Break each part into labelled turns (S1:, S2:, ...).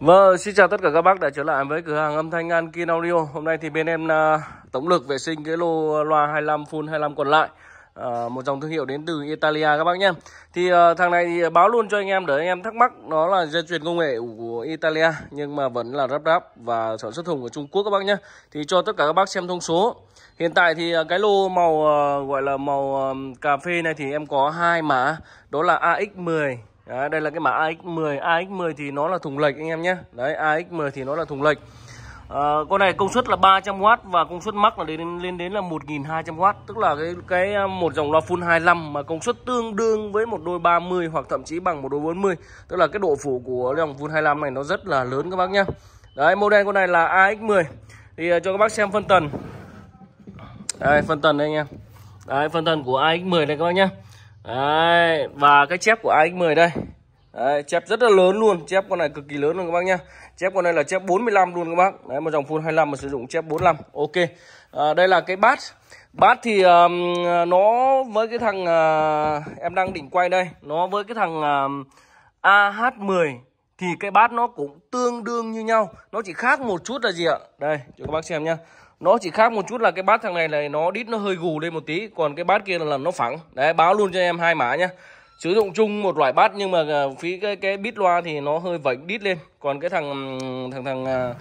S1: Vâng, xin chào tất cả các bác đã trở lại với cửa hàng âm thanh An Ankin Audio Hôm nay thì bên em uh, tổng lực vệ sinh cái lô loa 25 full 25 còn lại uh, Một dòng thương hiệu đến từ Italia các bác nhé Thì uh, thằng này thì báo luôn cho anh em để anh em thắc mắc Nó là dây chuyền công nghệ của Italia Nhưng mà vẫn là ráp ráp và sản xuất thùng của Trung Quốc các bác nhé Thì cho tất cả các bác xem thông số Hiện tại thì cái lô màu uh, gọi là màu uh, cà phê này thì em có hai mã Đó là AX10 Đấy, đây là cái mã AX10 AX10 thì nó là thùng lệch anh em nhé Đấy AX10 thì nó là thùng lệch à, Con này công suất là 300W Và công suất mắc là đến lên đến là 1200W Tức là cái cái ờ, một dòng loa full 25 Mà công suất tương đương với một đôi 30 Hoặc thậm chí bằng một đôi 40 Tức là cái độ phủ của dòng full 25 này Nó rất là lớn các bác nhé Đấy model con này là AX10 Thì ờ, cho các bác xem phân tần Đây phân tần đây anh em Đấy phân tần của AX10 này các bác nhé Đấy, và cái chép của anh 10 đây Đấy, chép rất là lớn luôn, chép con này cực kỳ lớn luôn các bác nhá. Chép con này là chép 45 luôn các bác. Đấy một dòng full 25 mà sử dụng chép 45. Ok. À, đây là cái bát. Bát thì um, nó với cái thằng uh, em đang định quay đây, nó với cái thằng uh, AH10 thì cái bát nó cũng tương đương như nhau, nó chỉ khác một chút là gì ạ? Đây, cho các bác xem nhá nó chỉ khác một chút là cái bát thằng này này nó đít nó hơi gù lên một tí còn cái bát kia là nó phẳng đấy báo luôn cho em hai mã nhá sử dụng chung một loại bát nhưng mà à, phí cái cái bít loa thì nó hơi vẩy đít lên còn cái thằng thằng thằng à,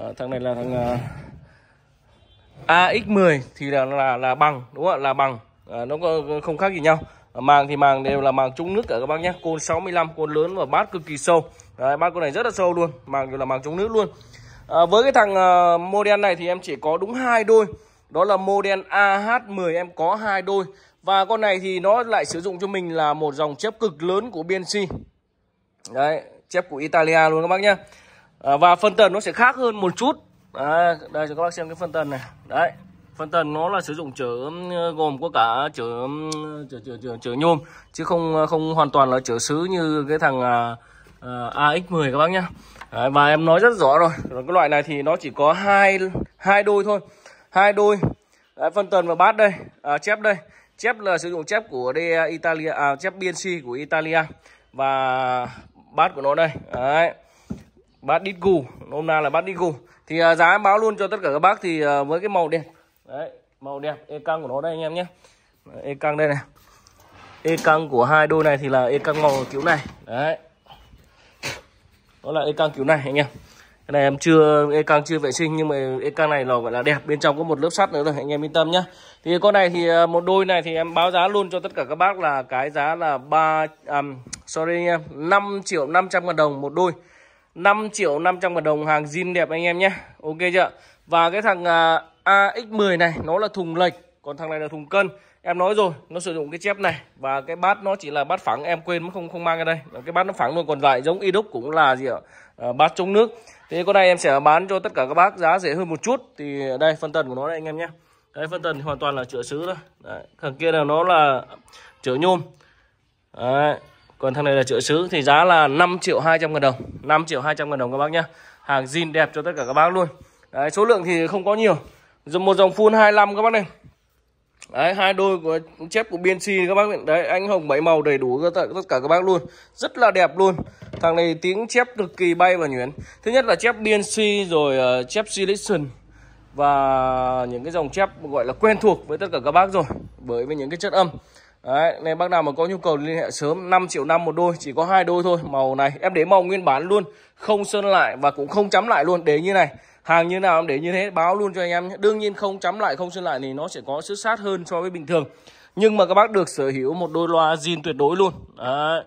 S1: à, thằng, này là thằng AX10 thì là là là bằng đúng không ạ là bằng à, nó không khác gì nhau màng thì màng đều là màng chống nước cả các bác nhé côn 65 côn lớn và bát cực kỳ sâu Đấy, bát con này rất là sâu luôn màng đều là màng chống nước luôn à, với cái thằng uh, model này thì em chỉ có đúng hai đôi đó là model AH10 em có hai đôi và con này thì nó lại sử dụng cho mình là một dòng chép cực lớn của BNC đấy chép của Italia luôn các bác nhá à, và phân tần nó sẽ khác hơn một chút à, đây cho các bác xem cái phân tần này đấy phân tần nó là sử dụng chở gồm có cả chở chở chở chở, chở nhôm chứ không không hoàn toàn là chở sứ như cái thằng uh, à, à, AX10 các bác nhá Đấy, mà em nói rất rõ rồi. rồi cái loại này thì nó chỉ có hai hai đôi thôi hai đôi Đấy, phân tần và bát đây à, chép đây chép là sử dụng chép của đây uh, Italia à, chép BNC của Italia và bát của nó đây Đấy. bát đít gù hôm nay là bát đít gù thì à, giá em báo luôn cho tất cả các bác thì à, với cái màu đen Đấy, màu đen e căng của nó đây anh em nhé e căng đây này e căng của hai đôi này thì là e căng màu kiểu này đấy đó là ecang cứu này anh em cái này em chưa ecang chưa vệ sinh nhưng mà ecang này nó gọi là đẹp bên trong có một lớp sắt nữa rồi anh em yên tâm nhá thì con này thì à, một đôi này thì em báo giá luôn cho tất cả các bác là cái giá là ba um, sorry anh em 5 triệu trăm ngàn đồng một đôi 5 triệu 500 ngàn đồng hàng zin đẹp anh em nhé Ok chưa Và cái thằng uh, à, AX10 này nó là thùng lệch Còn thằng này là thùng cân em nói rồi nó sử dụng cái chép này và cái bát nó chỉ là bát phẳng em quên nó không không mang ra đây cái bát nó phẳng luôn còn lại giống idoc cũng là gì ạ à, bát chống nước thì con này em sẽ bán cho tất cả các bác giá rẻ hơn một chút thì đây phân tần của nó đây anh em nhé cái phân tần hoàn toàn là chữa sứ thôi đấy, thằng kia là nó là chữa nhôm đấy. còn thằng này là chữa sứ thì giá là 5 triệu 200 ngàn đồng 5 triệu 200 ngàn đồng các bác nhá hàng zin đẹp cho tất cả các bác luôn đấy, số lượng thì không có nhiều một dòng full 25 các bác này Đấy, hai đôi của chép của BNC các bác Đấy, anh hồng bảy màu đầy đủ cho tất cả các bác luôn. Rất là đẹp luôn. Thằng này tiếng chép cực kỳ bay và nhuyễn. Thứ nhất là chép BNC rồi uh, chép Selection và những cái dòng chép gọi là quen thuộc với tất cả các bác rồi bởi vì những cái chất âm. Đấy, nên bác nào mà có nhu cầu liên hệ sớm 5 triệu năm một đôi chỉ có hai đôi thôi màu này em để màu nguyên bản luôn không sơn lại và cũng không chấm lại luôn để như này hàng như nào để như thế báo luôn cho anh em nhé đương nhiên không chấm lại không sơn lại thì nó sẽ có sức sát hơn so với bình thường nhưng mà các bác được sở hữu một đôi loa zin tuyệt đối luôn Đấy.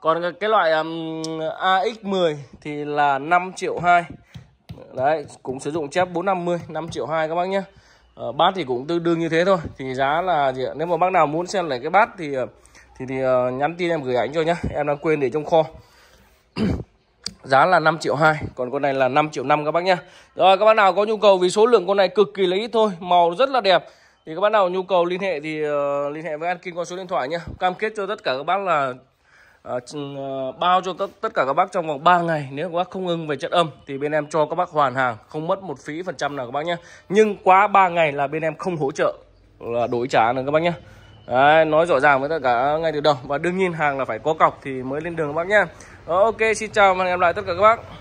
S1: còn cái loại um, AX10 thì là 5 triệu hai. đấy cũng sử dụng chép 450 5 triệu hai các bác nhé à, bát thì cũng tương đương như thế thôi thì giá là gì? nếu mà bác nào muốn xem lại cái bát thì ờ, thì thì uh, nhắn tin em gửi ảnh cho nhá em đang quên để trong kho giá là 5 triệu 2 còn con này là 5 triệu 5 các bác nhá rồi các bác nào có nhu cầu vì số lượng con này cực kỳ là ít thôi màu rất là đẹp thì các bác nào nhu cầu liên hệ thì uh, liên hệ với An Kim qua số điện thoại nhá cam kết cho tất cả các bác là uh, bao cho tất, tất cả các bác trong vòng 3 ngày nếu các bác không ưng về chất âm thì bên em cho các bác hoàn hàng không mất một phí phần trăm nào các bác nhá nhưng quá 3 ngày là bên em không hỗ trợ là đổi trả nữa các bác nhá Đấy, nói rõ ràng với tất cả ngay từ đầu và đương nhiên hàng là phải có cọc thì mới lên đường các bác nhé. Ờ, ok xin chào và hẹn gặp lại tất cả các bác.